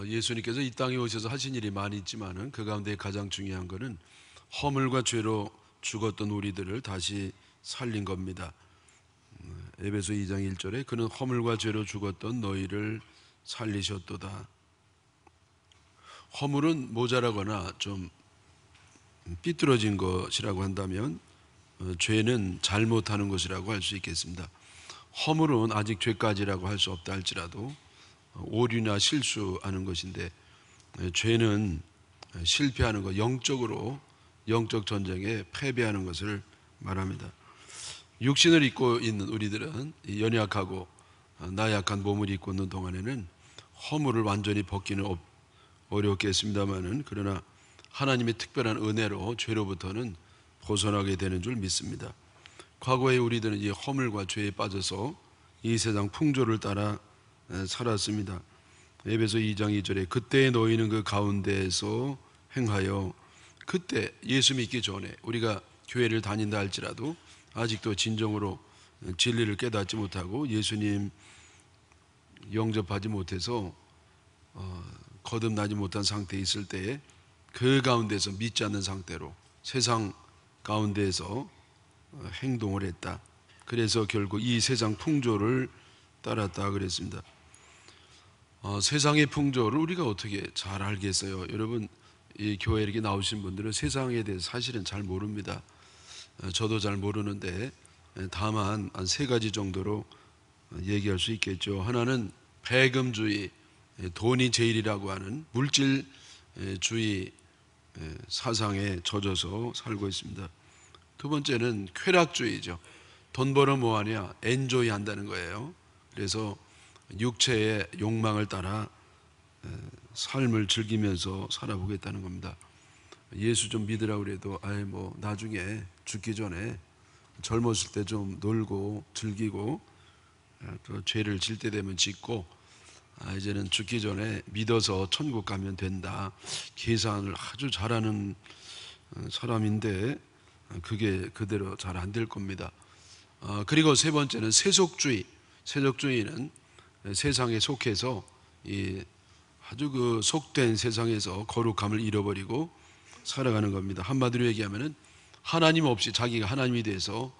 어, 예수님께서 이 땅에 오셔서 하신 일이 많이 있지만은 그 가운데 가장 중요한 것은 허물과 죄로 죽었던 우리들을 다시 살린 겁니다. 음, 에베소 2장 1절에 그는 허물과 죄로 죽었던 너희를 살리셨도다. 허물은 모자라거나 좀 삐뚤어진 것이라고 한다면 어, 죄는 잘못하는 것이라고 할 수 있겠습니다. 허물은 아직 죄까지라고 할 수 없다 할지라도 오류나 실수하는 것인데 죄는 실패하는 것, 영적으로 영적 전쟁에 패배하는 것을 말합니다. 육신을 입고 있는 우리들은 연약하고 어, 나약한 몸을 입고 있는 동안에는 허물을 완전히 벗기는 어렵겠습니다만은 그러나 하나님의 특별한 은혜로 죄로부터는 벗어나게 되는 줄 믿습니다. 과거의 우리들은 이 허물과 죄에 빠져서 이 세상 풍조를 따라 살았습니다. 에베소 2장 2절에 그때 너희는 그 가운데에서 행하여 그때 예수 믿기 전에 우리가 교회를 다닌다 할지라도 아직도 진정으로 진리를 깨닫지 못하고 예수님 영접하지 못해서 어, 거듭나지 못한 상태에 있을 때에 그 가운데서 믿지 않는 상태로 세상 가운데에서 어, 행동을 했다. 그래서 결국 이 세상 풍조를 따랐다 그랬습니다. 어, 세상의 풍조를 우리가 어떻게 잘 알겠어요? 여러분 이 교회 이렇게 나오신 분들은 세상에 대해 사실은 잘 모릅니다. 어, 저도 잘 모르는데 예, 다만 한세 가지 정도로 얘기할 수 있겠죠. 하나는 배금주의, 예, 돈이 제일이라고 하는 물질주의 예, 사상에 젖어서 살고 있습니다. 두 번째는 쾌락주의죠. 돈 벌어 뭐하냐? 엔조이 한다는 거예요. 그래서 육체의 욕망을 따라 삶을 즐기면서 살아보겠다는 겁니다. 예수 좀믿으라 그래도 아예 뭐 나중에 죽기 전에 젊었을 때 좀 놀고 즐기고 또 죄를 질 때 되면 짓고 아 이제는 죽기 전에 믿어서 천국 가면 된다 계산을 아주 잘하는 어, 사람인데 아, 그게 그대로 잘 안 될 겁니다. 아, 그리고 세 번째는 세속주의. 세속주의는 세상에 속해서 아주 그 속된 세상에서 거룩함을 잃어버리고 살아가는 겁니다. 한마디로 얘기하면은 하나님 없이 자기가 하나님이 돼서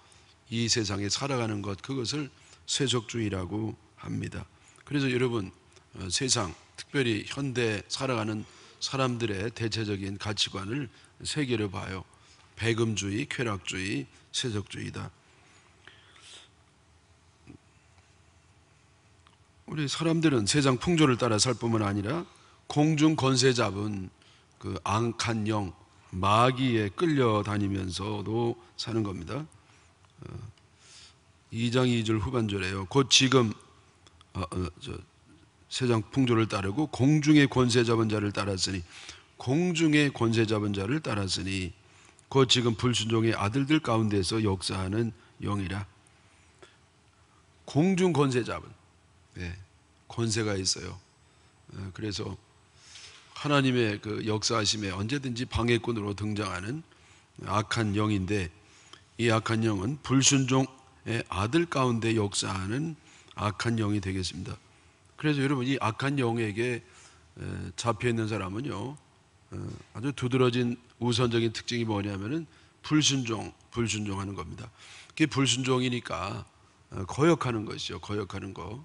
이 세상에 살아가는 것 그것을 세속주의라고 합니다. 그래서 여러분 어, 세상 특별히 현대 살아가는 사람들의 대체적인 가치관을 세 개로 봐요. 배금주의, 쾌락주의, 세속주의다. 우리 사람들은 세상 풍조를 따라 살 뿐만 아니라 공중 권세 잡은 그 앙칸 영 마귀에 끌려다니면서도 사는 겁니다. 2장 어, 2절 후반절에요. 곧 지금 어, 어, 저, 세상 풍조를 따르고 공중의 권세 잡은 자를 따랐으니 공중의 권세 잡은 자를 따랐으니 곧 지금 불순종의 아들들 가운데서 역사하는 영이라. 공중 권세 잡은 네, 권세가 있어요. 예, 그래서 하나님의 그 역사하심에 언제든지 방해꾼으로 등장하는 악한 영인데 이 악한 영은 불순종의 아들 가운데 역사하는 악한 영이 되겠습니다. 그래서 여러분 이 악한 영에게 예, 잡혀 있는 사람은요 아주 두드러진 우선적인 특징이 뭐냐면은 불순종, 불순종하는 겁니다. 그게 불순종이니까 어, 거역하는 것이죠. 거역하는 거.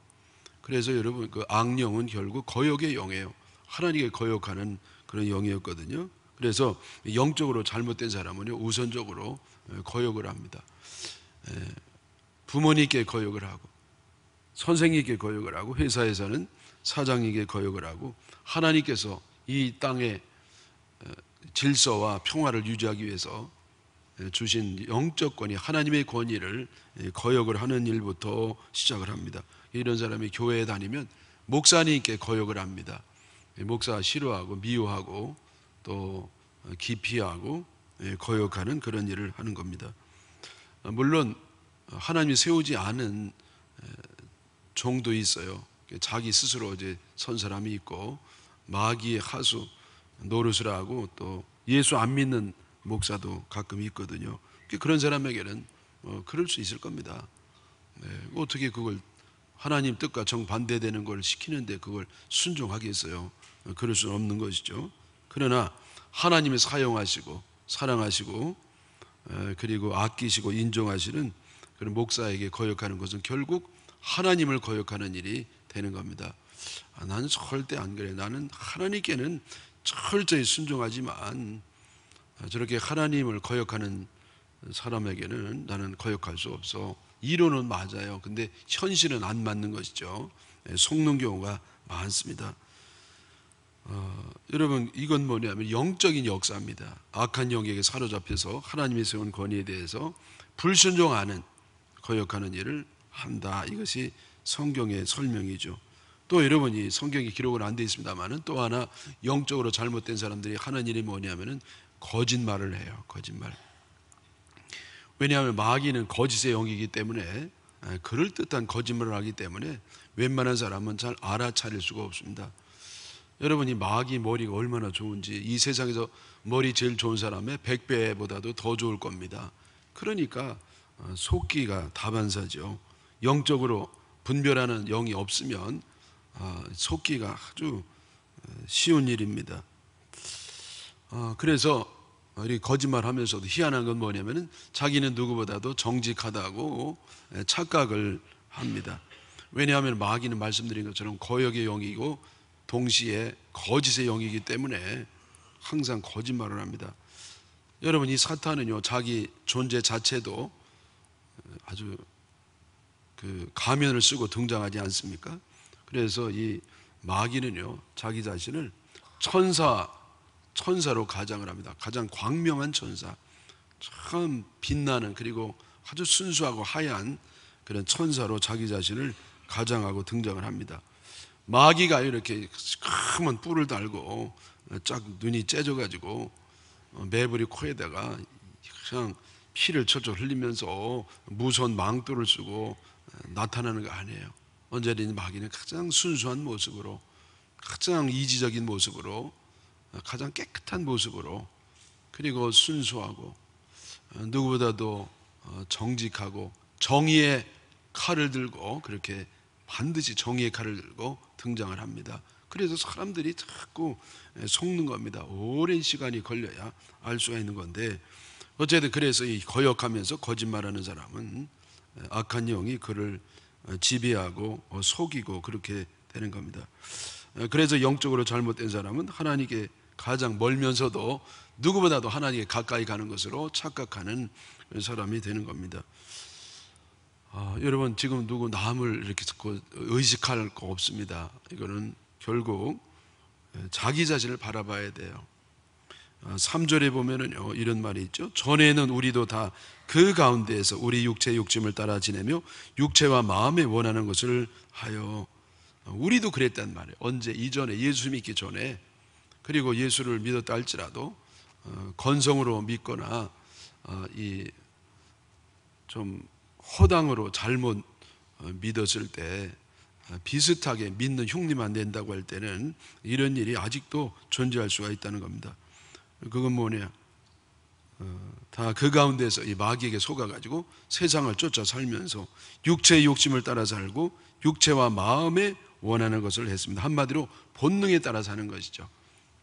그래서 여러분 그 악령은 결국 거역의 영이에요. 하나님께 거역하는 그런 영이었거든요. 그래서 영적으로 잘못된 사람은 우선적으로 예, 거역을 합니다. 예, 부모님께 거역을 하고 선생님께 거역을 하고 회사에서는 사장에게 거역을 하고 하나님께서 이 땅의 어, 질서와 평화를 유지하기 위해서 주신 영적 권위, 하나님의 권위를 예, 거역을 하는 일부터 시작을 합니다. 이런 사람이 교회에 다니면 목사님께 거역을 합니다. 예, 목사 싫어하고 미워하고 또 기피하고 예, 거역하는 그런 일을 하는 겁니다. 아, 물론 하나님이 세우지 않은 종도 있어요. 자기 스스로 이제 선 사람이 있고 마귀의 하수 노릇을 하고 또 예수 안 믿는 목사도 가끔 있거든요. 그러니까 그런 사람에게는 어, 그럴 수 있을 겁니다. 네, 어떻게 그걸 하나님 뜻과 정반대되는 걸 시키는데 그걸 순종하겠어요? 어, 그럴 수는 없는 것이죠. 그러나 하나님이 사용하시고 사랑하시고 어, 그리고 아끼시고 인정하시는 그런 목사에게 거역하는 것은 결국 하나님을 거역하는 일이 되는 겁니다. 아, 나는 절대 안 그래. 나는 하나님께는 철저히 순종하지만 저렇게 하나님을 거역하는 사람에게는 나는 거역할 수 없어. 이론은 맞아요. 근데 현실은 안 맞는 것이죠. 예, 속는 경우가 많습니다. 어, 여러분 이건 뭐냐면 영적인 역사입니다. 악한 영에게 사로잡혀서 하나님이 세운 권위에 대해서 불순종하는 거역하는 일을 한다. 이것이 성경의 설명이죠. 또 여러분이 성경에 기록은 안 돼 있습니다만은 또 하나 영적으로 잘못된 사람들이 하는 일이 뭐냐면은 거짓말을 해요. 거짓말. 왜냐하면 마귀는 거짓의 영이기 때문에 예, 그럴듯한 거짓말을 하기 때문에 웬만한 사람은 잘 알아차릴 수가 없습니다. 여러분 이 마귀 머리가 얼마나 좋은지 이 세상에서 머리 제일 좋은 사람의 100배보다도 더 좋을 겁니다. 그러니까 어, 속기가 다반사죠. 영적으로 분별하는 영이 없으면 어, 속기가 아주 어, 쉬운 일입니다. 그래서 우리 거짓말하면서도 희한한 건 뭐냐면은 자기는 누구보다도 정직하다고 예, 착각을 합니다. 왜냐하면 마귀는 말씀드린 것처럼 거역의 영이고 동시에 거짓의 영이기 때문에 항상 거짓말을 합니다. 여러분 이 사탄은요 자기 존재 자체도 예, 아주 그 가면을 쓰고 등장하지 않습니까? 그래서 이 마귀는요 자기 자신을 천사 천사로 가장을 합니다. 가장 광명한 천사. 참 빛나는 그리고 아주 순수하고 하얀 그런 천사로 자기 자신을 가장하고 등장을 합니다. 마귀가 이렇게 크면 뿔을 달고 쫙 눈이 째져가지고 어, 매부리 코에다가 그냥 피를 철철 흘리면서 무서운 망토를 쓰고 나타나는 거 아니에요. 언제든지 마귀는 가장 순수한 모습으로 가장 이지적인 모습으로 가장 깨끗한 모습으로 그리고 순수하고 어, 누구보다도 어, 정직하고 정의의 칼을 들고 그렇게 반드시 정의의 칼을 들고 등장을 합니다. 그래서 사람들이 자꾸 속는 겁니다. 오랜 시간이 걸려야 알 수가 있는 건데 어쨌든 그래서 이 거역하면서 거짓말하는 사람은 악한 영이 그를 어, 지배하고 속이고 그렇게 되는 겁니다. 그래서 영적으로 잘못된 사람은 하나님께 가장 멀면서도 누구보다도 하나님께 가까이 가는 것으로 착각하는 사람이 되는 겁니다. 아, 여러분 지금 누구 남을 이렇게 의식할 거 없습니다. 이거는 결국 예, 자기 자신을 바라봐야 돼요. 3절에 아, 보면은요, 이런 말이 있죠. 전에는 우리도 다 그 가운데에서 우리 육체 욕심을 따라 지내며 육체와 마음에 원하는 것을 하여 아, 우리도 그랬단 말이에요. 언제 이전에 예수 믿기 전에 그리고 예수를 믿었다 할지라도 어, 건성으로 믿거나 어, 이좀 허당으로 잘못 어, 믿었을 때 비슷하게 믿는 흉리만 낸다고 할 때는 이런 일이 아직도 존재할 수가 있다는 겁니다. 그건 뭐냐? 다 그 가운데서 이 마귀에게 속아가지고 세상을 쫓아 살면서 육체의 욕심을 따라 살고 육체와 마음에 원하는 것을 했습니다. 한마디로 본능에 따라 사는 것이죠.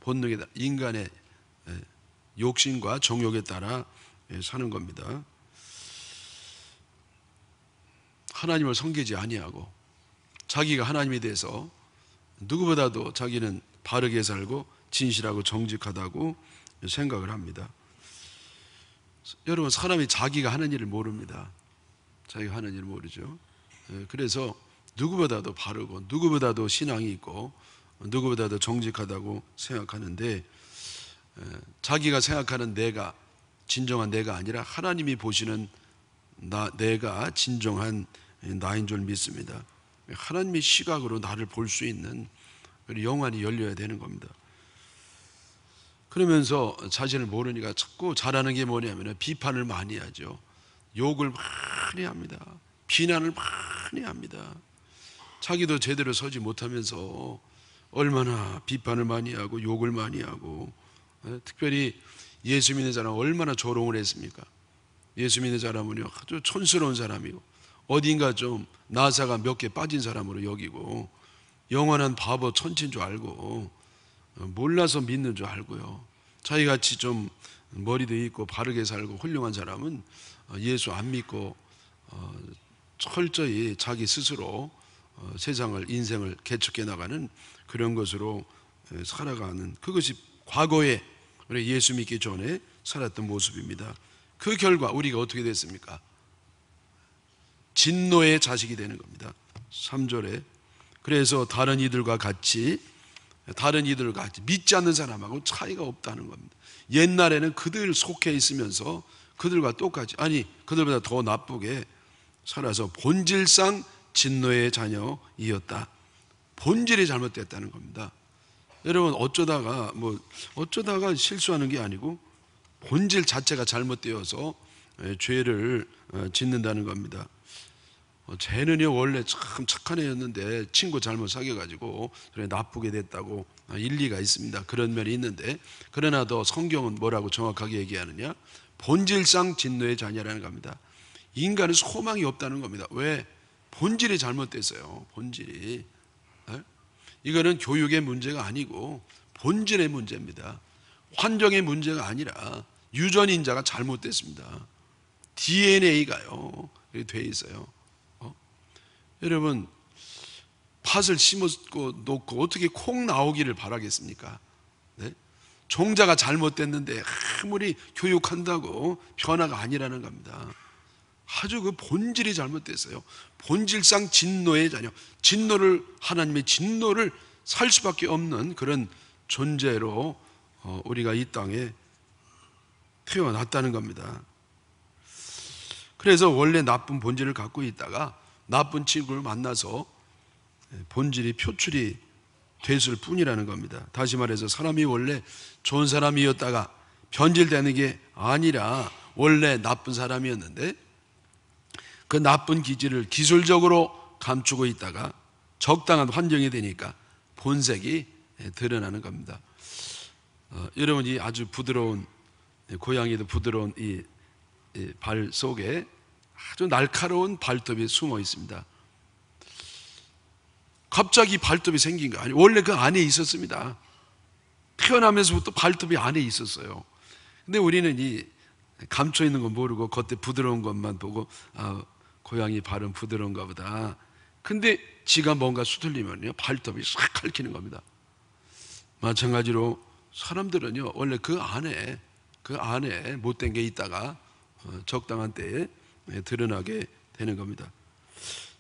본능에 따라 인간의 욕심과 정욕에 따라 사는 겁니다. 하나님을 섬기지 아니하고 자기가 하나님에 대해서 누구보다도 자기는 바르게 살고 진실하고 정직하다고 생각을 합니다. 여러분 사람이 자기가 하는 일을 모릅니다. 자기가 하는 일을 모르죠. 그래서 누구보다도 바르고 누구보다도 신앙이 있고 누구보다도 정직하다고 생각하는데 자기가 생각하는 내가 진정한 내가 아니라 하나님이 보시는 나, 내가 진정한 나인 줄 믿습니다. 하나님의 시각으로 나를 볼 수 있는 영안이 열려야 되는 겁니다. 그러면서 자신을 모르니까 자꾸 잘하는 게 뭐냐면 비판을 많이 하죠. 욕을 많이 합니다. 비난을 많이 합니다. 자기도 제대로 서지 못하면서 얼마나 비판을 많이 하고 욕을 많이 하고 예, 특별히 예수 믿는 사람 얼마나 조롱을 했습니까? 예수 믿는 사람은 아주 촌스러운 사람이고 어딘가 좀 나사가 몇 개 빠진 사람으로 여기고 영원한 바보 천친 줄 알고 어, 몰라서 믿는 줄 알고요 자기같이 좀 머리도 있고 바르게 살고 훌륭한 사람은 어, 예수 안 믿고 어, 철저히 자기 스스로 세상을 인생을 개척해 나가는 그런 것으로 살아가는 그것이 과거에 우리 예수 믿기 전에 살았던 모습입니다. 그 결과 우리가 어떻게 됐습니까? 진노의 자식이 되는 겁니다. 3절에 그래서 다른 이들과 같이 다른 이들과 같이 믿지 않는 사람하고 차이가 없다는 겁니다. 옛날에는 그들 속해 있으면서 그들과 똑같이 아니 그들보다 더 나쁘게 살아서 본질상 진노의 자녀이었다. 본질이 잘못됐다는 겁니다. 여러분 어쩌다가 뭐 어쩌다가 실수하는 게 아니고 본질 자체가 잘못되어서 예, 죄를 어, 짓는다는 겁니다. 쟤는요 어, 원래 참 착한 애였는데 친구 잘못 사귀어가지고 그래 나쁘게 됐다고 아, 일리가 있습니다. 그런 면이 있는데 그러나 더 성경은 뭐라고 정확하게 얘기하느냐? 본질상 진노의 자녀라는 겁니다. 인간은 소망이 없다는 겁니다. 왜? 본질이 잘못됐어요. 본질이. 이거는 교육의 문제가 아니고 본질의 문제입니다. 환경의 문제가 아니라 유전 인자가 잘못됐습니다. DNA가요. 돼 있어요. 어? 여러분 팥을 심었고 놓고 어떻게 콩 나오기를 바라겠습니까? 네? 종자가 잘못됐는데 아무리 교육한다고 변화가 아니라는 겁니다. 아주 그 본질이 잘못됐어요. 본질상 진노의 자녀. 진노를, 하나님의 진노를 살 수밖에 없는 그런 존재로 어, 우리가 이 땅에 태어났다는 겁니다. 그래서 원래 나쁜 본질을 갖고 있다가 나쁜 친구를 만나서 예, 본질이 표출이 됐을 뿐이라는 겁니다. 다시 말해서 사람이 원래 좋은 사람이었다가 변질되는 게 아니라 원래 나쁜 사람이었는데 그 나쁜 기질을 기술적으로 감추고 있다가 적당한 환경이 되니까 본색이 예, 드러나는 겁니다. 어, 여러분 이 아주 부드러운 예, 고양이도 부드러운 이 발 속에 아주 날카로운 발톱이 숨어 있습니다. 갑자기 발톱이 생긴 거 아니에요. 원래 그 안에 있었습니다. 태어나면서부터 발톱이 안에 있었어요. 근데 우리는 이 감춰 있는 건 모르고 겉에 부드러운 것만 보고 아, 고양이 발은 부드러운가 보다. 근데 지가 뭔가 수틀리면요 발톱이 싹긁키는 겁니다. 마찬가지로 사람들은요 원래 그 안에 그 안에 못된 게 있다가 어, 적당한 때에 예, 드러나게 되는 겁니다.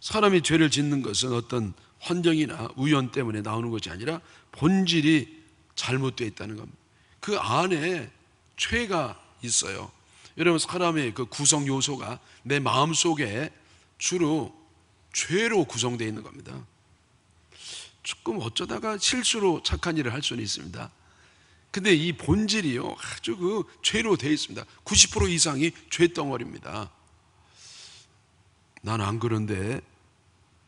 사람이 죄를 짓는 것은 어떤 환경이나 우연 때문에 나오는 것이 아니라 본질이 잘못되어 있다는 겁니다. 그 안에 죄가 있어요. 여러분 사람의 그 구성 요소가 내 마음 속에 주로 죄로 구성되어 있는 겁니다. 조금 어쩌다가 실수로 착한 일을 할 수는 있습니다. 근데 이 본질이요 아주 그 죄로 되어 있습니다. 90% 이상이 죄덩어리입니다. 난 안 그런데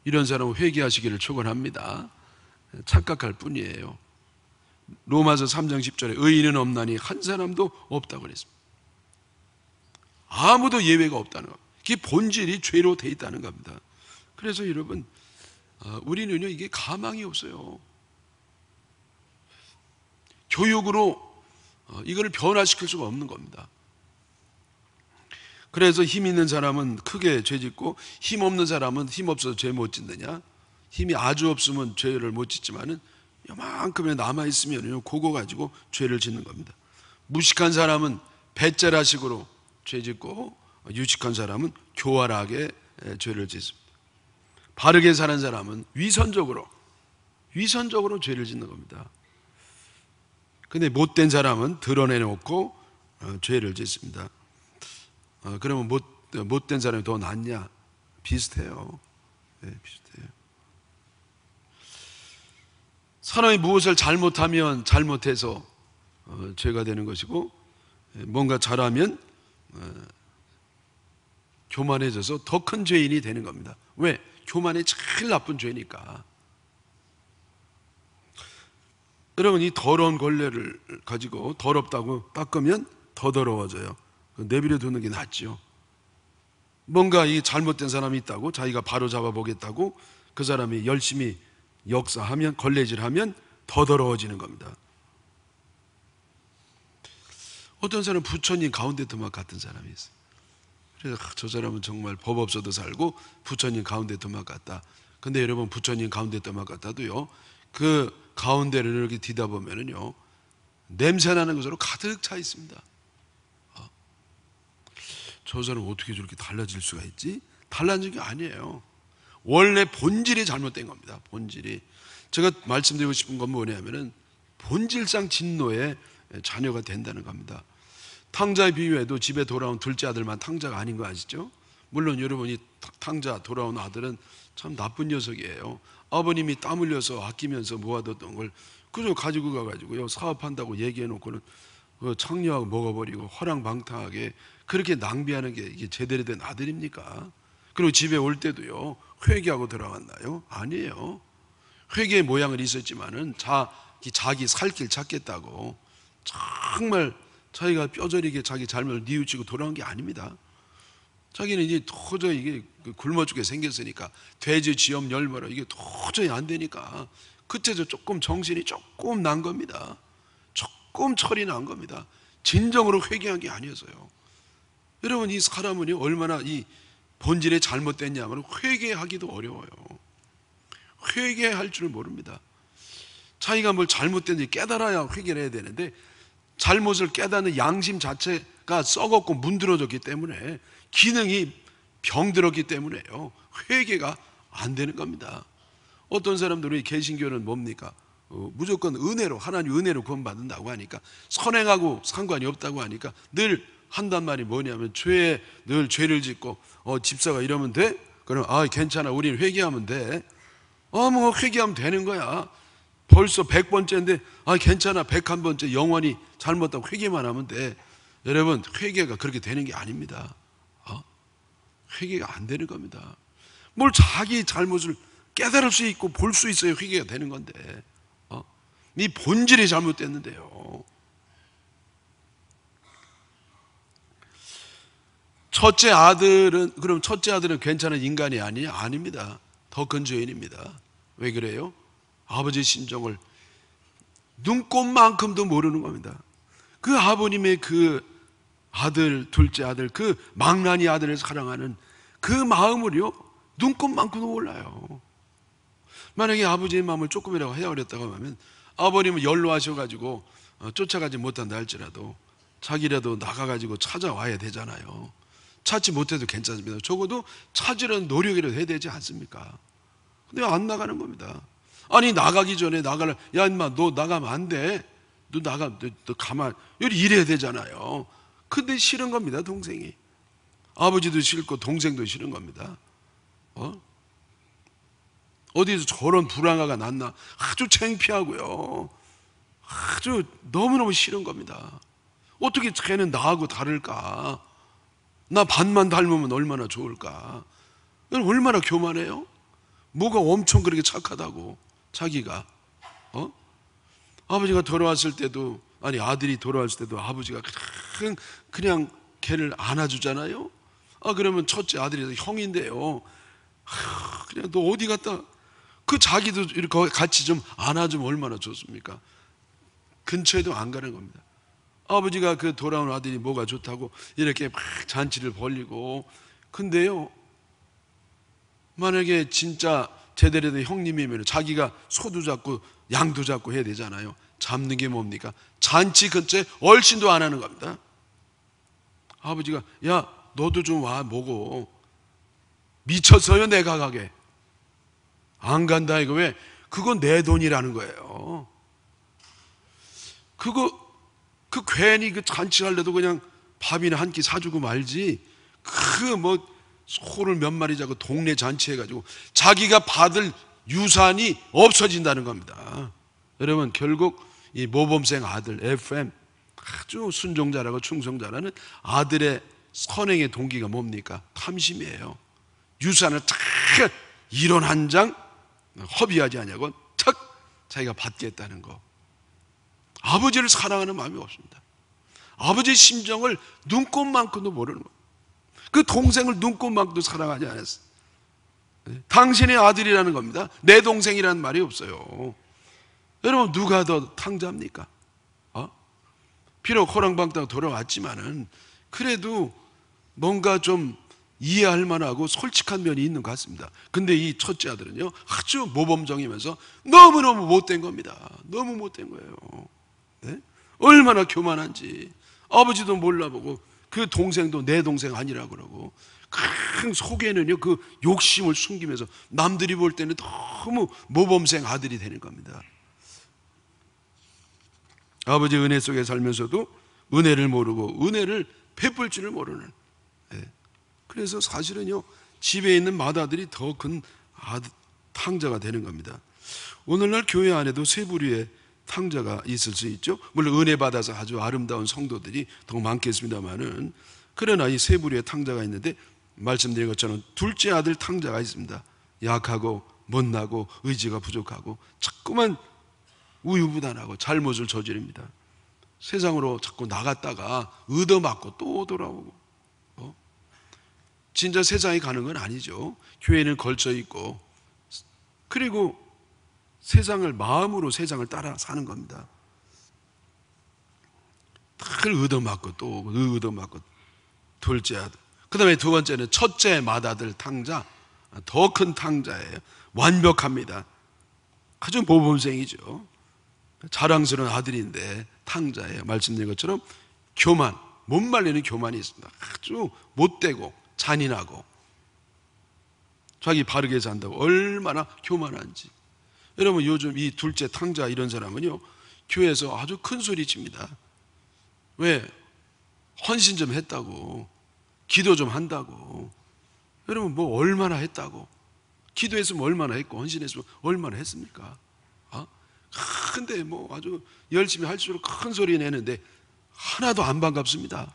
이런 사람 회개하시기를 축원합니다. 착각할 뿐이에요. 로마서 3장 10절에 의인은 없나니 한 사람도 없다고 그랬습니다. 아무도 예외가 없다는 것. 그 본질이 죄로 돼 있다는 겁니다. 그래서 여러분, 아, 우리는요, 이게 가망이 없어요. 교육으로 아, 이거를 변화시킬 수가 없는 겁니다. 그래서 힘 있는 사람은 크게 죄 짓고 힘 없는 사람은 힘 없어서 죄 못 짓느냐? 힘이 아주 없으면 죄를 못 짓지만은 요만큼이 남아 있으면요, 그거 가지고 죄를 짓는 겁니다. 무식한 사람은 배째라식으로 죄짓고 유식한 사람은 교활하게 죄를 짓습니다. 바르게 사는 사람은 위선적으로 위선적으로 죄를 짓는 겁니다. 근데 못된 사람은 드러내놓고 어, 죄를 짓습니다. 어, 그러면 못 어, 못된 사람이 더 낫냐? 비슷해요. 네, 비슷해요. 사람이 무엇을 잘못하면 잘못해서 죄가 되는 것이고 뭔가 잘하면 어, 교만해져서 더 큰 죄인이 되는 겁니다. 왜? 교만이 제일 나쁜 죄니까. 여러분, 이 더러운 걸레를 가지고 더럽다고 닦으면 더 더러워져요. 그 내비려 두는 게 낫죠. 뭔가 이 잘못된 사람이 있다고 자기가 바로 잡아보겠다고 그 사람이 열심히 역사하면, 걸레질하면 더 더러워지는 겁니다. 어떤 사람은 부처님 가운데 도막 같은 사람이 있어요. 그래서 아, 저 사람은 정말 법 없어도 살고 부처님 가운데 도막 같다. 근데 여러분 부처님 가운데 도막 같아도요. 그 가운데를 이렇게 뒤다 보면은요. 냄새 나는 것으로 가득 차 있습니다. 아, 저 사람 어떻게 저렇게 달라질 수가 있지? 달라진 게 아니에요. 원래 본질이 잘못된 겁니다. 본질이. 제가 말씀드리고 싶은 건 뭐냐면은 본질상 진노의 자녀가 된다는 겁니다. 탕자의 비유에도 집에 돌아온 둘째 아들만 탕자가 아닌 거 아시죠? 물론 여러분이 탕자 돌아온 아들은 참 나쁜 녀석이에요. 아버님이 땀 흘려서 아끼면서 모아뒀던 걸 그저 가지고 가가지고요 사업한다고 얘기해놓고는 그 창녀하고 먹어버리고 허랑방탕하게 그렇게 낭비하는 게 이게 제대로 된 아들입니까? 그리고 집에 올 때도요 회개하고 들어갔나요? 아니에요. 회개의 모양은 있었지만은 자, 자기 살길 찾겠다고 정말 자기가 뼈저리게 자기 잘못을 뉘우치고 돌아온 게 아닙니다. 자기는 이제 도저히 이게 그 굶어 죽게 생겼으니까 돼지 지엄 열마라 이게 도저히 안 되니까 그때서 조금 정신이 조금 난 겁니다. 조금 철이 난 겁니다. 진정으로 회개한 게 아니어서요. 여러분 이 사람은 얼마나 이 본질에 잘못됐냐면 회개하기도 어려워요. 회개할 줄 모릅니다. 자기가 뭘 잘못된지 깨달아야 회개를 해야 되는데 잘못을 깨닫는 양심 자체가 썩었고 문드러졌기 때문에 기능이 병들었기 때문에요. 회개가 안 되는 겁니다. 어떤 사람들은 개신교는 뭡니까? 어, 무조건 은혜로 하나님 은혜로 구원받는다고 하니까 선행하고 상관이 없다고 하니까 늘 한단 말이 뭐냐면 죄에 늘 죄를 짓고 어, 집사가 이러면 돼? 그럼 아 괜찮아 우리는 회개하면 돼. 어뭐 회개하면 되는 거야. 벌써 100번째인데 아 괜찮아 101번째 영원히 잘못하고 회개만 하면 돼. 여러분 회개가 그렇게 되는 게 아닙니다. 어? 회개가 안 되는 겁니다. 뭘 자기 잘못을 깨달을 수 있고 볼 수 있어야 회개가 되는 건데 어? 네 본질이 잘못됐는데요. 첫째 아들은 그럼 첫째 아들은 괜찮은 인간이 아니냐? 아닙니다. 더 큰 죄인입니다. 왜 그래요? 아버지의 심정을 눈꽃만큼도 모르는 겁니다. 그 아버님의 그 아들, 둘째 아들, 그 망나니 아들을 사랑하는 그 마음을요, 눈꽃만큼도 몰라요. 만약에 아버지의 마음을 조금이라고 헤아렸다고 하면 아버님은 연로하셔가지고 어, 쫓아가지 못한다 할지라도 자기라도 나가가지고 찾아와야 되잖아요. 찾지 못해도 괜찮습니다. 적어도 찾으려는 노력이라도 해야 되지 않습니까? 근데 안 나가는 겁니다. 아니 나가기 전에 나가라 야 인마 너 나가면 안돼너 나가 너, 너 가만 이래 일해야 되잖아요 근데 싫은 겁니다 동생이 아버지도 싫고 동생도 싫은 겁니다 어? 어디서 저런 불안가가 났나 아주 창피하고요 아주 너무너무 싫은 겁니다 어떻게 걔는 나하고 다를까 나 반만 닮으면 얼마나 좋을까 얼마나 교만해요? 뭐가 엄청 그렇게 착하다고 자기가 어? 아버지가 돌아왔을 때도 아니 아들이 돌아왔을 때도 아버지가 그냥 그냥 걔를 안아주잖아요. 아 그러면 첫째 아들이 형인데요. 그냥 너 어디 갔다 그 자기도 이렇게 같이 좀 안아주면 얼마나 좋습니까? 근처에도 안 가는 겁니다. 아버지가 그 돌아온 아들이 뭐가 좋다고 이렇게 막 잔치를 벌리고 근데요 만약에 진짜 제대로 된 형님이면 자기가 소도 잡고 양도 잡고 해야 되잖아요. 잡는 게 뭡니까? 잔치 근처에 얼씬도 안 하는 겁니다. 아버지가 야 너도 좀 와먹고 미쳤어요 내가 가게. 안 간다 이거 왜? 그건 내 돈이라는 거예요. 그거 그 괜히 그잔치하래도 그냥 밥이나 한 끼 사주고 말지. 그뭐 소를 몇 마리 잡고 동네 잔치해가지고 자기가 받을 유산이 없어진다는 겁니다. 여러분, 결국 이 모범생 아들, FM, 아주 순종자라고 충성자라는 아들의 선행의 동기가 뭡니까? 탐심이에요. 유산을 탁 이론 한 장 허비하지 않냐고 탁 자기가 받겠다는 거. 아버지를 사랑하는 마음이 없습니다. 아버지의 심정을 눈꼽만큼도 모르는 거. 그 동생을 눈꼽만도 사랑하지 않았어. 예? 당신의 아들이라는 겁니다. 내 동생이라는 말이 없어요. 여러분 누가 더 탕자입니까? 어? 비록 호랑방탕 돌아왔지만은 그래도 뭔가 좀 이해할 만하고 솔직한 면이 있는 것 같습니다. 근데 이 첫째 아들은요, 아주 모범정이면서 너무너무 못된 겁니다. 너무 못된 거예요. 네? 얼마나 교만한지. 아버지도 몰라보고 그 동생도 내 동생 아니라 그러고 큰 속에는요 그 욕심을 숨기면서 남들이 볼 때는 너무 모범생 아들이 되는 겁니다. 아버지 은혜 속에 살면서도 은혜를 모르고 은혜를 베풀 줄을 모르는. 네. 그래서 사실은요 집에 있는 마다들이 더큰 아, 탕자가 되는 겁니다. 오늘날 교회 안에도 세 부류의 탕자가 있을 수 있죠. 물론 은혜 받아서 아주 아름다운 성도들이 더 많겠습니다만은 그러나 이 세 부류의 탕자가 있는데 말씀드린 것처럼 둘째 아들 탕자가 있습니다. 약하고 못나고 의지가 부족하고 자꾸만 우유부단하고 잘못을 저지릅니다. 세상으로 자꾸 나갔다가 얻어맞고 또 돌아오고 어? 진짜 세상이 가는 건 아니죠. 교회는 걸쳐 있고 그리고 세상을 마음으로 세상을 따라 사는 겁니다. 늘 얻어맞고 또 얻어맞고 둘째 아들. 그 다음에 두 번째는 첫째 맏아들 탕자 더 큰 탕자예요. 완벽합니다. 아주 모범생이죠. 자랑스러운 아들인데 탕자예요. 말씀드린 것처럼 교만, 못 말리는 교만이 있습니다. 아주 못되고 잔인하고 자기 바르게 산다고 얼마나 교만한지 여러분 요즘 이 둘째 탕자 이런 사람은요 교회에서 아주 큰 소리 칩니다. 왜? 헌신 좀 했다고. 기도 좀 한다고. 여러분 뭐 얼마나 했다고. 기도했으면 얼마나 했고 헌신했으면 얼마나 했습니까? 아? 어? 근데 뭐 아주 열심히 할수록 큰 소리 내는데 하나도 안 반갑습니다.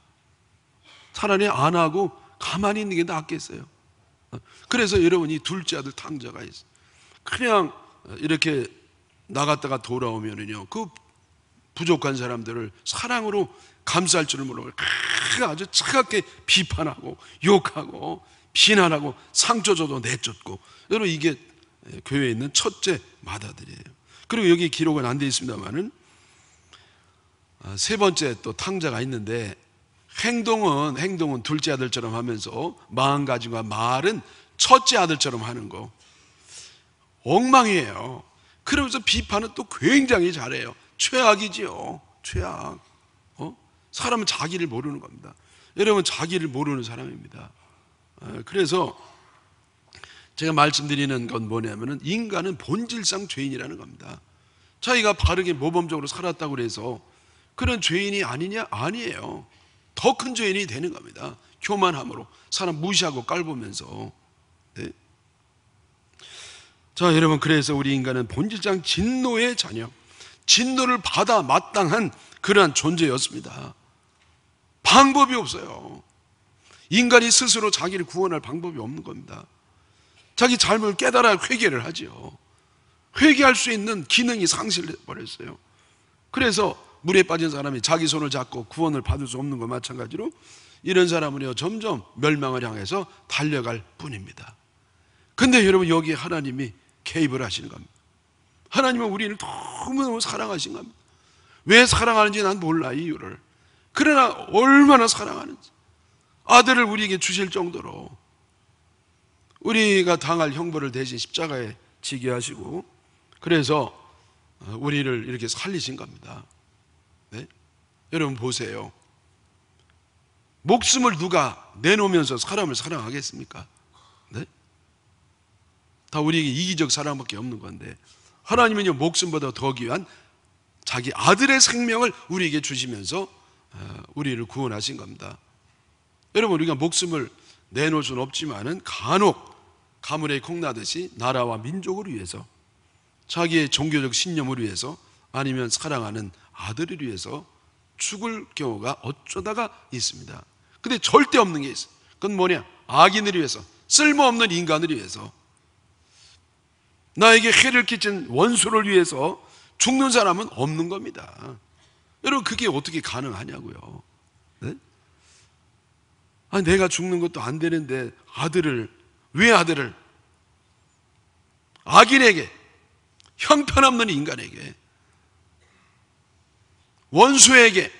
차라리 안 하고 가만히 있는 게 낫겠어요. 어? 그래서 여러분 이 둘째 아들 탕자가 있어요. 그냥 이렇게 나갔다가 돌아오면은요, 그 부족한 사람들을 사랑으로 감쌀 줄을 모르고 아주 차갑게 비판하고 욕하고 비난하고 상처 줘도 내쫓고 여러분 이게 교회에 있는 첫째 마다들이에요. 그리고 여기 기록은 안 돼 있습니다만은 아, 세 번째 또 탕자가 있는데 행동은 행동은 둘째 아들처럼 하면서 마음가짐과 말은 첫째 아들처럼 하는 거. 엉망이에요. 그러면서 비판은 또 굉장히 잘해요. 최악이지요. 최악. 어? 사람은 자기를 모르는 겁니다. 여러분, 자기를 모르는 사람입니다. 어, 그래서 제가 말씀드리는 건 뭐냐면은 인간은 본질상 죄인이라는 겁니다. 자기가 바르게 모범적으로 살았다고 해서 그런 죄인이 아니냐? 아니에요. 더 큰 죄인이 되는 겁니다. 교만함으로 사람 무시하고 깔보면서 자, 여러분, 그래서 우리 인간은 본질상 진노의 자녀, 진노를 받아 마땅한 그러한 존재였습니다. 방법이 없어요. 인간이 스스로 자기를 구원할 방법이 없는 겁니다. 자기 잘못을 깨달아 회개를 하지요. 회개할 수 있는 기능이 상실해버렸어요. 그래서 물에 빠진 사람이 자기 손을 잡고 구원을 받을 수 없는 것 마찬가지로 이런 사람은요, 점점 멸망을 향해서 달려갈 뿐입니다. 근데 여러분, 여기 하나님이 개입을 하시는 겁니다. 하나님은 우리를 너무너무 사랑하신 겁니다. 왜 사랑하는지 난 몰라, 이유를. 그러나 얼마나 사랑하는지. 아들을 우리에게 주실 정도로 우리가 당할 형벌을 대신 십자가에 지게 하시고 그래서 우리를 이렇게 살리신 겁니다. 네? 여러분 보세요. 목숨을 누가 내놓으면서 사람을 사랑하겠습니까? 다 우리에게 이기적 사랑밖에 없는 건데 하나님은 목숨보다 더 귀한 자기 아들의 생명을 우리에게 주시면서 어, 우리를 구원하신 겁니다. 여러분 우리가 목숨을 내놓을 수는 없지만은 간혹 가물에 콩나듯이 나라와 민족을 위해서 자기의 종교적 신념을 위해서 아니면 사랑하는 아들을 위해서 죽을 경우가 어쩌다가 있습니다. 근데 절대 없는 게있어 그건 뭐냐? 악인을 위해서, 쓸모없는 인간을 위해서 나에게 해를 끼친 원수를 위해서 죽는 사람은 없는 겁니다. 여러분, 그게 어떻게 가능하냐고요. 네? 아, 내가 죽는 것도 안 되는데 아들을, 왜 아들을? 악인에게, 형편없는 인간에게, 원수에게,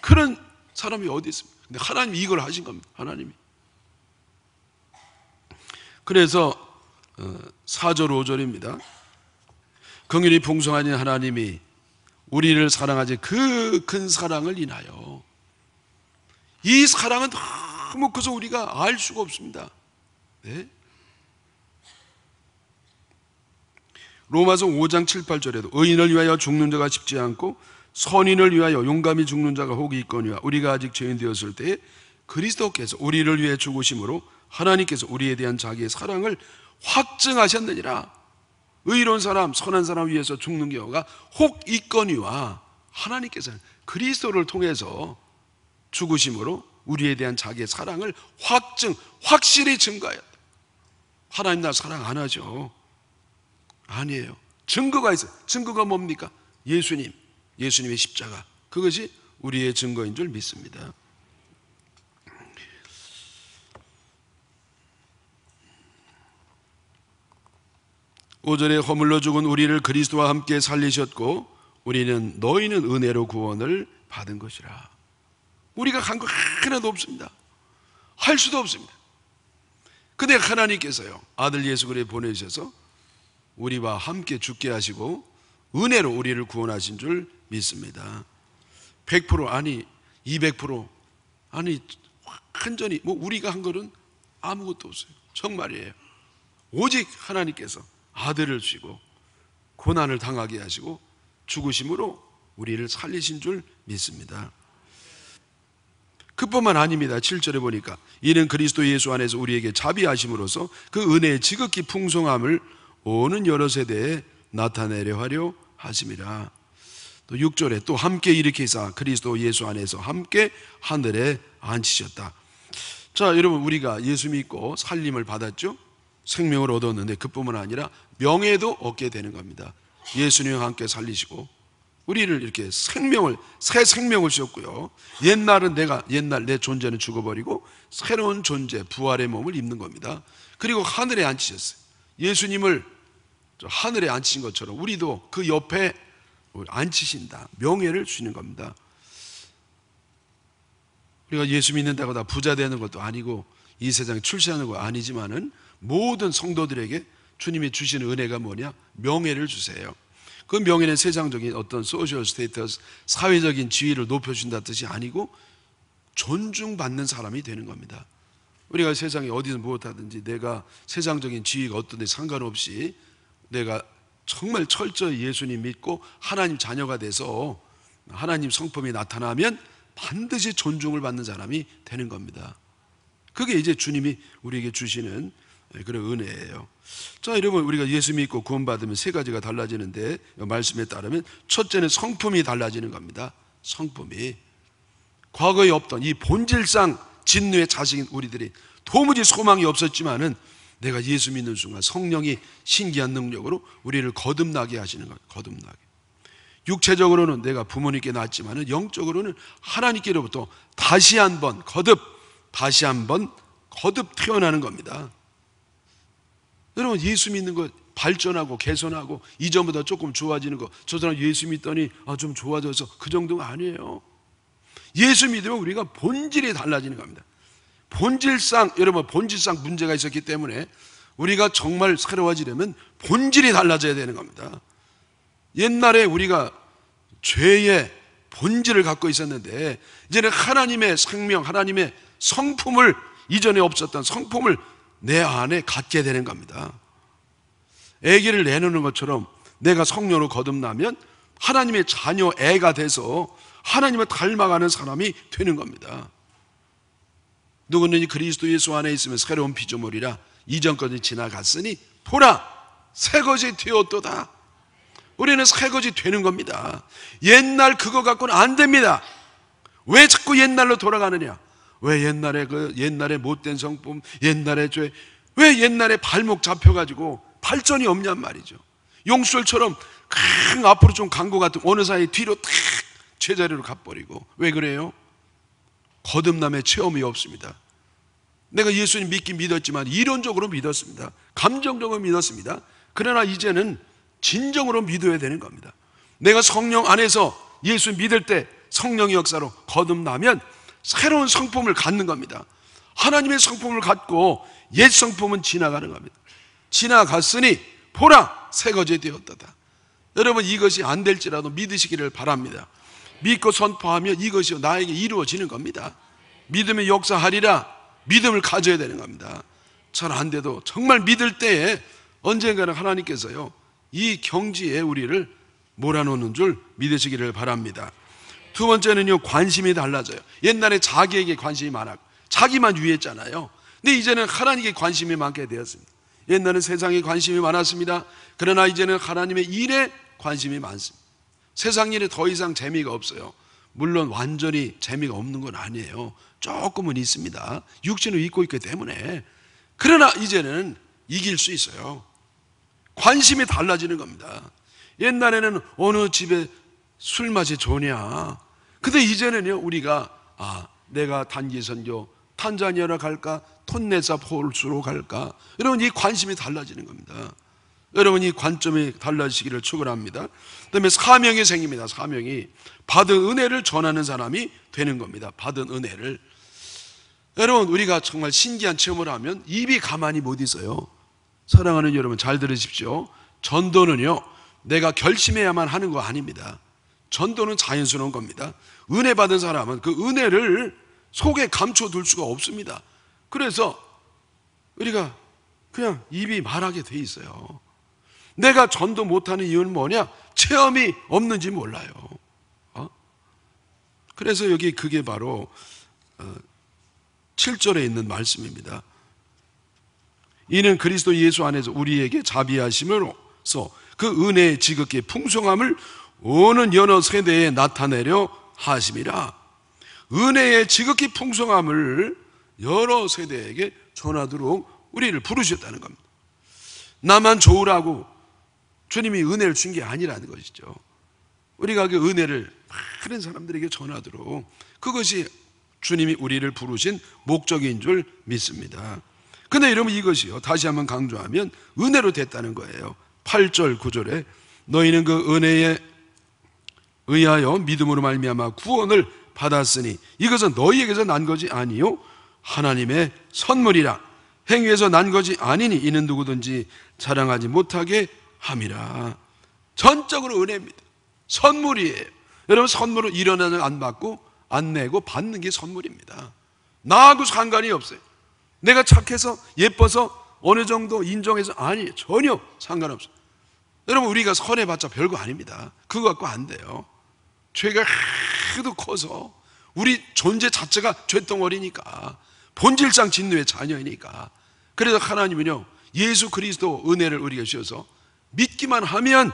그런 사람이 어디 있습니까? 근데 하나님이 이걸 하신 겁니다. 하나님이. 그래서 4절 어, 5절입니다. 긍휼이 풍성하신 하나님이 우리를 사랑하지 그 큰 사랑을 인하여 이 사랑은 너무 커서 우리가 알 수가 없습니다. 네? 로마서 5장 7, 8절에도 의인을 위하여 죽는 자가 쉽지 않고 선인을 위하여 용감히 죽는 자가 혹이 있거니와 우리가 아직 죄인 되었을 때 그리스도께서 우리를 위해 죽으심으로 하나님께서 우리에 대한 자기의 사랑을 확증하셨느니라 의로운 사람 선한 사람 위해서 죽는 경우가 혹 있거니와 하나님께서는 그리스도를 통해서 죽으심으로 우리에 대한 자기의 사랑을 확증 확실히 증가하였다 하나님 나 사랑 안 하죠 아니에요 증거가 있어요 증거가 뭡니까? 예수님 예수님의 십자가 그것이 우리의 증거인 줄 믿습니다 오전에 허물러 죽은 우리를 그리스도와 함께 살리셨고 우리는 너희는 은혜로 구원을 받은 것이라. 우리가 한 거 하나도 없습니다. 할 수도 없습니다. 근데 하나님께서요. 아들 예수 그리 보내셔서 우리와 함께 죽게 하시고 은혜로 우리를 구원하신 줄 믿습니다. 100% 아니 200% 아니 완전히 뭐 우리가 한 거는 아무것도 없어요. 정말이에요. 오직 하나님께서 아들을 주고 시 고난을 당하게 하시고 죽으심으로 우리를 살리신 줄 믿습니다. 그뿐만 아닙니다. 7절에 보니까 이는 그리스도 예수 안에서 우리에게 자비하심으로써 그 은혜의 지극히 풍성함을 오는 여러 세대에 나타내려 하려 하심이라. 또 6절에 또 함께 일으키사 그리스도 예수 안에서 함께 하늘에 앉히셨다. 자, 여러분 우리가 예수 믿고 살림을 받았죠? 생명을 얻었는데 그뿐만 아니라 명예도 얻게 되는 겁니다. 예수님과 함께 살리시고 우리를 이렇게 생명을 새 생명을 주셨고요. 옛날은 내가 옛날 내 존재는 죽어버리고 새로운 존재 부활의 몸을 입는 겁니다. 그리고 하늘에 앉히셨어요. 예수님을 하늘에 앉히신 것처럼 우리도 그 옆에 앉히신다. 명예를 주는 겁니다. 우리가 예수 믿는다고 다 부자 되는 것도 아니고 이 세상 출세하는 거 아니지만은 모든 성도들에게 주님이 주시는 은혜가 뭐냐? 명예를 주세요. 그 명예는 세상적인 어떤 소셜 스테이터스, 사회적인 지위를 높여준다 뜻이 아니고 존중받는 사람이 되는 겁니다. 우리가 세상에 어디서 무엇하든지 내가 세상적인 지위가 어떤데 상관없이 내가 정말 철저히 예수님 믿고 하나님 자녀가 돼서 하나님 성품이 나타나면 반드시 존중을 받는 사람이 되는 겁니다. 그게 이제 주님이 우리에게 주시는 네, 그런 은혜예요. 자, 여러분 우리가 예수 믿고 구원받으면 세 가지가 달라지는데 말씀에 따르면 첫째는 성품이 달라지는 겁니다. 성품이 과거에 없던 이 본질상 진노의 자식인 우리들이 도무지 소망이 없었지만은 내가 예수 믿는 순간 성령이 신기한 능력으로 우리를 거듭나게 하시는 거예요. 거듭나게. 육체적으로는 내가 부모님께 낳았지만은 영적으로는 하나님께로부터 다시 한번 거듭 다시 한번 거듭 태어나는 겁니다. 여러분 예수 믿는 것 발전하고 개선하고 이전보다 조금 좋아지는 거저 사람 예수 믿더니 아, 좀 좋아져서 그 정도가 아니에요 예수 믿으면 우리가 본질이 달라지는 겁니다 본질상 여러분 본질상 문제가 있었기 때문에 우리가 정말 새로워지려면 본질이 달라져야 되는 겁니다 옛날에 우리가 죄의 본질을 갖고 있었는데 이제는 하나님의 생명 하나님의 성품을 이전에 없었던 성품을 내 안에 갖게 되는 겁니다. 아기를 내놓는 것처럼 내가 성녀로 거듭나면 하나님의 자녀 애가 돼서 하나님을 닮아가는 사람이 되는 겁니다. 누구는 그리스도 예수 안에 있으면 새로운 피조물이라 이전까지 지나갔으니 보라 새것이 되었도다. 우리는 새것이 되는 겁니다. 옛날 그거 갖고는 안 됩니다. 왜 자꾸 옛날로 돌아가느냐? 왜 옛날에 그 옛날에 못된 성품, 옛날에 죄, 왜 옛날에 발목 잡혀가지고 발전이 없냔 말이죠. 용술처럼 캉 앞으로 좀 간 것 같은 어느 사이 뒤로 탁 제자리로 가버리고 왜 그래요? 거듭남의 체험이 없습니다. 내가 예수님 믿긴 믿었지만 이론적으로 믿었습니다. 감정적으로 믿었습니다. 그러나 이제는 진정으로 믿어야 되는 겁니다. 내가 성령 안에서 예수 믿을 때 성령의 역사로 거듭나면 새로운 성품을 갖는 겁니다. 하나님의 성품을 갖고 옛 성품은 지나가는 겁니다. 지나갔으니 보라 새거제 되었다다. 여러분 이것이 안 될지라도 믿으시기를 바랍니다. 믿고 선포하며 이것이 나에게 이루어지는 겁니다. 믿음의 역사하리라 믿음을 가져야 되는 겁니다. 잘 안 돼도 정말 믿을 때에 언젠가는 하나님께서요 이 경지에 우리를 몰아놓는 줄 믿으시기를 바랍니다. 두 번째는요, 관심이 달라져요. 옛날에 자기에게 관심이 많았고, 자기만 위했잖아요 근데 이제는 하나님께 관심이 많게 되었습니다. 옛날은 세상에 관심이 많았습니다. 그러나 이제는 하나님의 일에 관심이 많습니다. 세상 일에 더 이상 재미가 없어요. 물론 완전히 재미가 없는 건 아니에요. 조금은 있습니다. 육신을 잊고 있기 때문에. 그러나 이제는 이길 수 있어요. 관심이 달라지는 겁니다. 옛날에는 어느 집에 술맛이 좋냐? 근데 이제는요, 우리가, 아, 내가 단기선교, 탄자니아로 갈까? 톤네사 폴스로 갈까? 여러분, 이 관심이 달라지는 겁니다. 여러분, 이 관점이 달라지기를 축원합니다 그 다음에 사명이 생깁니다, 사명이. 받은 은혜를 전하는 사람이 되는 겁니다. 받은 은혜를. 여러분, 우리가 정말 신기한 체험을 하면 입이 가만히 못 있어요. 사랑하는 여러분, 잘 들으십시오. 전도는요, 내가 결심해야만 하는 거 아닙니다. 전도는 자연스러운 겁니다. 은혜 받은 사람은 그 은혜를 속에 감춰둘 수가 없습니다. 그래서 우리가 그냥 입이 말하게 돼 있어요. 내가 전도 못하는 이유는 뭐냐? 체험이 없는지 몰라요. 어? 그래서 여기 그게 바로 7절에 어, 있는 말씀입니다. 이는 그리스도 예수 안에서 우리에게 자비하심으로써 그 은혜의 지극히 풍성함을 오는 여러 세대에 나타내려 하심이라 은혜의 지극히 풍성함을 여러 세대에게 전하도록 우리를 부르셨다는 겁니다. 나만 좋으라고 주님이 은혜를 준 게 아니라는 것이죠. 우리가 그 은혜를 많은 사람들에게 전하도록 그것이 주님이 우리를 부르신 목적인 줄 믿습니다. 근데 여러분 이것이요. 다시 한번 강조하면 은혜로 됐다는 거예요. 8절, 9절에 너희는 그 은혜의 의하여 믿음으로 말미암아 구원을 받았으니 이것은 너희에게서 난 것이 아니요 하나님의 선물이라 행위에서 난 것이 아니니 이는 누구든지 자랑하지 못하게 함이라 전적으로 은혜입니다 선물이에요 여러분 선물은 일어나는 안 받고 안 내고 받는 게 선물입니다 나하고 상관이 없어요 내가 착해서 예뻐서 어느 정도 인정해서 아니 전혀 상관없어요 여러분 우리가 선해봤자 별거 아닙니다. 그거 갖고 안 돼요. 죄가 하도 커서 우리 존재 자체가 죄덩어리니까 본질상 진노의 자녀이니까 그래서 하나님은요 예수 그리스도 은혜를 우리가 주셔서 믿기만 하면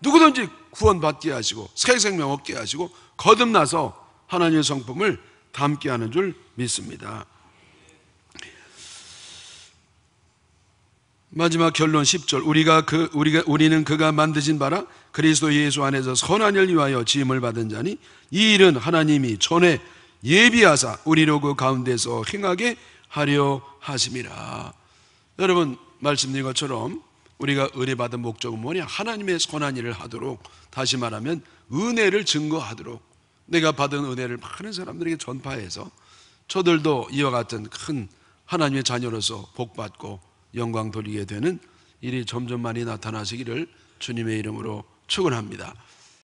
누구든지 구원받게 하시고 새 생명 얻게 하시고 거듭나서 하나님의 성품을 담게 하는 줄 믿습니다. 마지막 결론 10절 우리가 그 우리가 우리는 그가 만드신 바라 그리스도 예수 안에서 선한 일 위하여 지음을 받은 자니 이 일은 하나님이 전에 예비하사 우리로 그 가운데서 행하게 하려 하심이라. 여러분 말씀드린 것처럼 우리가 은혜 받은 목적은 뭐냐? 하나님의 선한 일을 하도록 다시 말하면 은혜를 증거하도록 내가 받은 은혜를 많은 사람들에게 전파해서 저들도 이와 같은 큰 하나님의 자녀로서 복 받고 영광 돌리게 되는 일이 점점 많이 나타나시기를 주님의 이름으로 축원합니다.